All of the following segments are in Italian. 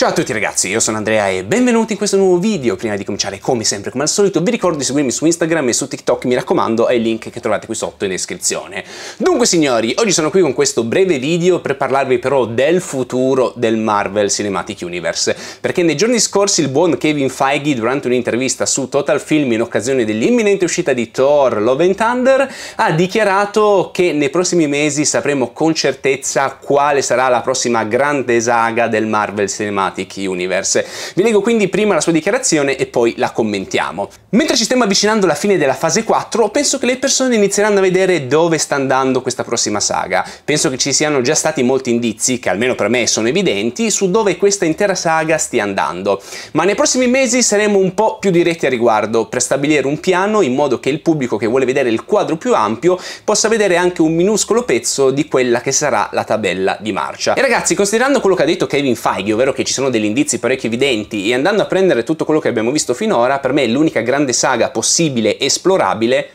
Ciao a tutti ragazzi, io sono Andrea e benvenuti in questo nuovo video. Prima di cominciare, come sempre, come al solito, vi ricordo di seguirmi su Instagram e su TikTok, mi raccomando, è il link che trovate qui sotto in descrizione. Dunque signori, oggi sono qui con questo breve video per parlarvi però del futuro del Marvel Cinematic Universe, perché nei giorni scorsi il buon Kevin Feige, durante un'intervista su Total Film in occasione dell'imminente uscita di Thor Love and Thunder, ha dichiarato che nei prossimi mesi sapremo con certezza quale sarà la prossima grande saga del Marvel Cinematic Cinematic Universe. Vi leggo quindi prima la sua dichiarazione e poi la commentiamo. Mentre ci stiamo avvicinando alla fine della fase 4, penso che le persone inizieranno a vedere dove sta andando questa prossima saga. Penso che ci siano già stati molti indizi, che almeno per me sono evidenti, su dove questa intera saga stia andando. Ma nei prossimi mesi saremo un po' più diretti a riguardo, per stabilire un piano in modo che il pubblico che vuole vedere il quadro più ampio possa vedere anche un minuscolo pezzo di quella che sarà la tabella di marcia. E ragazzi, considerando quello che ha detto Kevin Feige, ovvero che ci sono sono degli indizi parecchio evidenti e andando a prendere tutto quello che abbiamo visto finora, per me è l'unica grande saga possibile esplorabile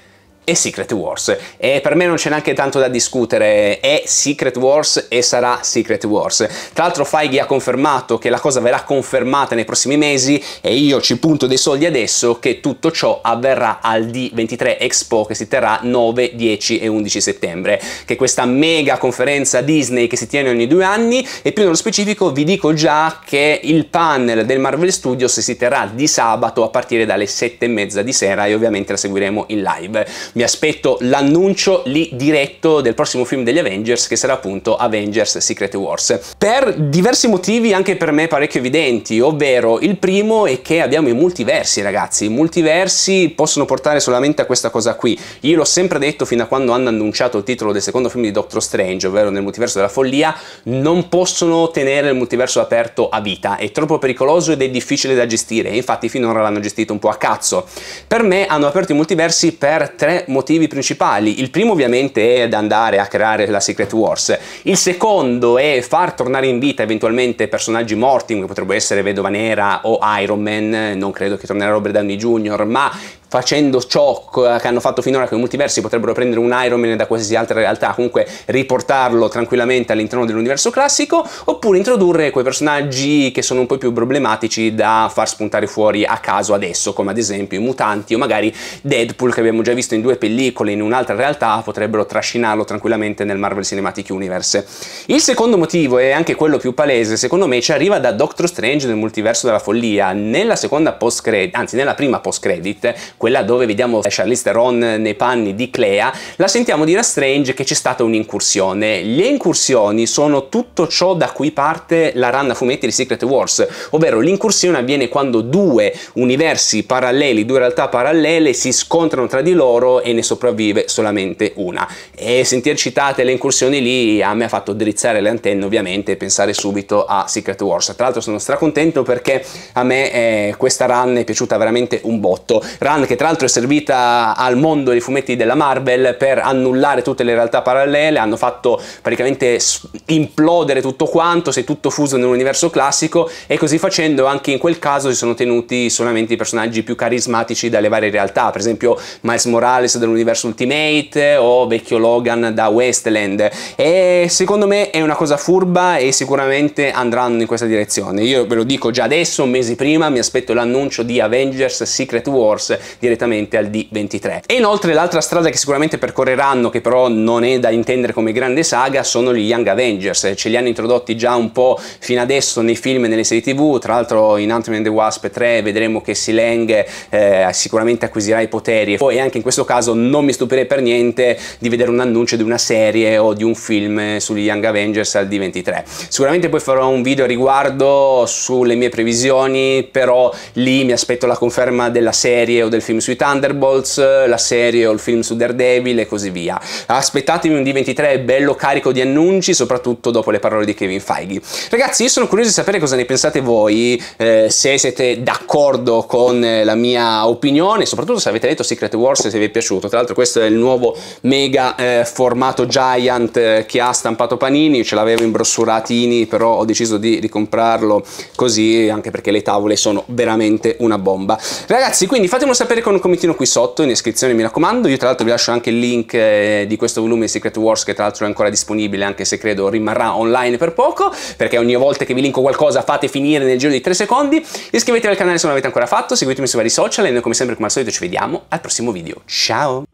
e Secret Wars. E per me non c'è neanche tanto da discutere, è Secret Wars e sarà Secret Wars. Tra l'altro Feige ha confermato che la cosa verrà confermata nei prossimi mesi e io ci punto dei soldi adesso che tutto ciò avverrà al D23 Expo che si terrà 9, 10 e 11 settembre, che è questa mega conferenza Disney che si tiene ogni due anni e più nello specifico vi dico già che il panel del Marvel Studios si terrà di sabato a partire dalle 7 e mezza di sera e ovviamente la seguiremo in live mi aspetto l'annuncio lì diretto del prossimo film degli Avengers che sarà appunto Avengers Secret Wars. Per diversi motivi anche per me parecchio evidenti, ovvero il primo è che abbiamo i multiversi ragazzi, i multiversi possono portare solamente a questa cosa qui. Io l'ho sempre detto fino a quando hanno annunciato il titolo del secondo film di Doctor Strange, ovvero nel multiverso della follia, non possono tenere il multiverso aperto a vita, è troppo pericoloso ed è difficile da gestire, infatti finora l'hanno gestito un po' a cazzo. Per me hanno aperto i multiversi per tre motivi principali. Il primo ovviamente è ad andare a creare la Secret Wars. Il secondo è far tornare in vita eventualmente personaggi morti, come potrebbero essere Vedova Nera o Iron Man, non credo che tornerà Robert Downey Jr., ma facendo ciò che hanno fatto finora con i multiversi potrebbero prendere un Iron Man da qualsiasi altra realtà, comunque riportarlo tranquillamente all'interno dell'universo classico, oppure introdurre quei personaggi che sono un po' più problematici da far spuntare fuori a caso adesso, come ad esempio i mutanti o magari Deadpool che abbiamo già visto in due pellicole in un'altra realtà, potrebbero trascinarlo tranquillamente nel Marvel Cinematic Universe. Il secondo motivo, e anche quello più palese, secondo me ci arriva da Doctor Strange nel multiverso della follia, nella seconda post-credit, anzi nella prima post-credit, quella dove vediamo Charlize Theron nei panni di Clea, la sentiamo dire a Strange che c'è stata un'incursione. Le incursioni sono tutto ciò da cui parte la run a fumetti di Secret Wars, ovvero l'incursione avviene quando due universi paralleli, due realtà parallele si scontrano tra di loro e ne sopravvive solamente una. E sentir citate le incursioni lì a me ha fatto drizzare le antenne ovviamente e pensare subito a Secret Wars. Tra l'altro sono stracontento perché a me eh, questa run è piaciuta veramente un botto. Run che che tra l'altro è servita al mondo dei fumetti della Marvel per annullare tutte le realtà parallele, hanno fatto praticamente implodere tutto quanto, si è tutto fuso nell'universo classico e così facendo anche in quel caso si sono tenuti solamente i personaggi più carismatici dalle varie realtà, per esempio Miles Morales dell'universo Ultimate o vecchio Logan da Westland e secondo me è una cosa furba e sicuramente andranno in questa direzione. Io ve lo dico già adesso, mesi prima mi aspetto l'annuncio di Avengers Secret Wars direttamente al D23. E inoltre l'altra strada che sicuramente percorreranno, che però non è da intendere come grande saga, sono gli Young Avengers. Ce li hanno introdotti già un po' fino adesso nei film e nelle serie tv, tra l'altro in Ant-Man and the Wasp 3 vedremo che Sileng eh, sicuramente acquisirà i poteri e poi anche in questo caso non mi stupirei per niente di vedere un annuncio di una serie o di un film sugli Young Avengers al D23. Sicuramente poi farò un video a riguardo sulle mie previsioni, però lì mi aspetto la conferma della serie o del film sui Thunderbolts, eh, la serie o il film su Daredevil e così via. Aspettatevi un D23 bello carico di annunci, soprattutto dopo le parole di Kevin Feige. Ragazzi, io sono curioso di sapere cosa ne pensate voi, eh, se siete d'accordo con eh, la mia opinione, soprattutto se avete letto Secret Wars e se vi è piaciuto. Tra l'altro questo è il nuovo mega eh, formato Giant eh, che ha stampato Panini, ce l'avevo in brossuratini, però ho deciso di ricomprarlo così, anche perché le tavole sono veramente una bomba. Ragazzi, quindi fatemelo sapere sapere con un commentino qui sotto in descrizione mi raccomando io tra l'altro vi lascio anche il link eh, di questo volume di Secret Wars che tra l'altro è ancora disponibile anche se credo rimarrà online per poco perché ogni volta che vi linko qualcosa fate finire nel giro di 3 secondi iscrivetevi al canale se non l'avete ancora fatto seguitemi sui vari social e noi come sempre come al solito ci vediamo al prossimo video ciao